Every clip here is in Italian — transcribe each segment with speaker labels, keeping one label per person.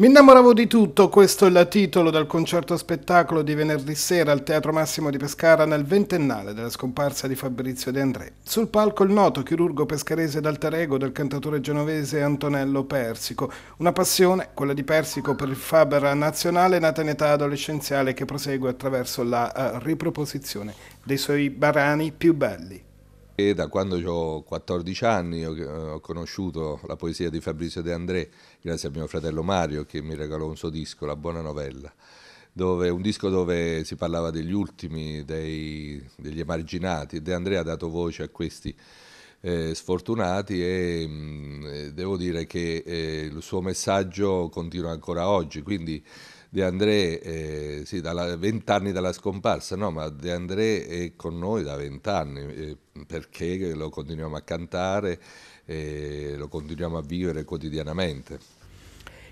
Speaker 1: Mi innamoravo di tutto, questo è il titolo del concerto spettacolo di venerdì sera al Teatro Massimo di Pescara nel ventennale della scomparsa di Fabrizio De André. Sul palco il noto chirurgo pescarese d'alter ego del cantatore genovese Antonello Persico. Una passione, quella di Persico per il Faber nazionale, nata in età adolescenziale che prosegue attraverso la eh, riproposizione dei suoi barani più belli.
Speaker 2: E da quando ho 14 eh, anni ho conosciuto la poesia di Fabrizio De André, grazie a mio fratello Mario che mi regalò un suo disco, La Buona Novella. Dove, un disco dove si parlava degli ultimi, dei, degli emarginati. De André ha dato voce a questi eh, sfortunati e mh, mm, eh, devo dire che eh, il suo messaggio continua ancora oggi. Quindi De André, eh, sì, dalla, 20 anni dalla scomparsa, no, ma De André è con noi da vent'anni eh, perché lo continuiamo a cantare, eh, lo continuiamo a vivere quotidianamente.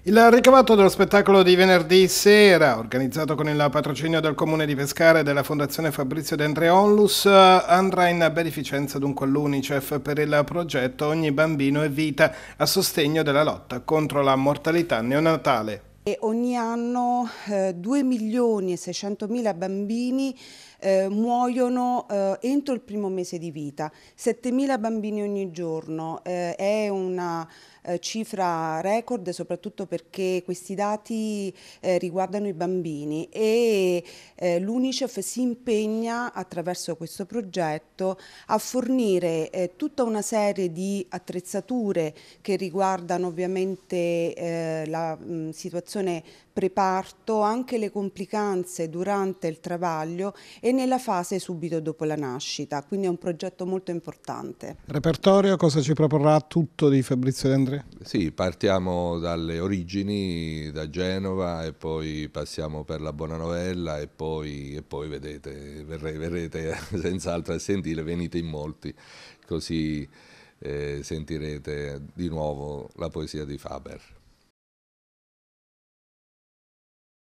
Speaker 1: Il ricavato dello spettacolo di venerdì sera, organizzato con il patrocinio del Comune di Pescara e della Fondazione Fabrizio De Onlus, andrà in beneficenza dunque all'Unicef per il progetto Ogni bambino è vita a sostegno della lotta contro la mortalità neonatale.
Speaker 3: E ogni anno eh, 2 milioni e 600 mila bambini eh, muoiono eh, entro il primo mese di vita, 7.000 bambini ogni giorno, eh, è una eh, cifra record soprattutto perché questi dati eh, riguardano i bambini e eh, l'UNICEF si impegna attraverso questo progetto a fornire tutta una serie di attrezzature che riguardano ovviamente la mh, mm, situazione preparto, anche le complicanze durante il travaglio e e nella fase subito dopo la nascita, quindi è un progetto molto importante.
Speaker 1: Repertorio, cosa ci proporrà tutto di Fabrizio De Andrea?
Speaker 2: Sì, partiamo dalle origini, da Genova e poi passiamo per la Buona Novella e poi, e poi vedete, verrete, verrete senz'altro a sentire, venite in molti, così
Speaker 1: eh, sentirete di nuovo la poesia di Faber.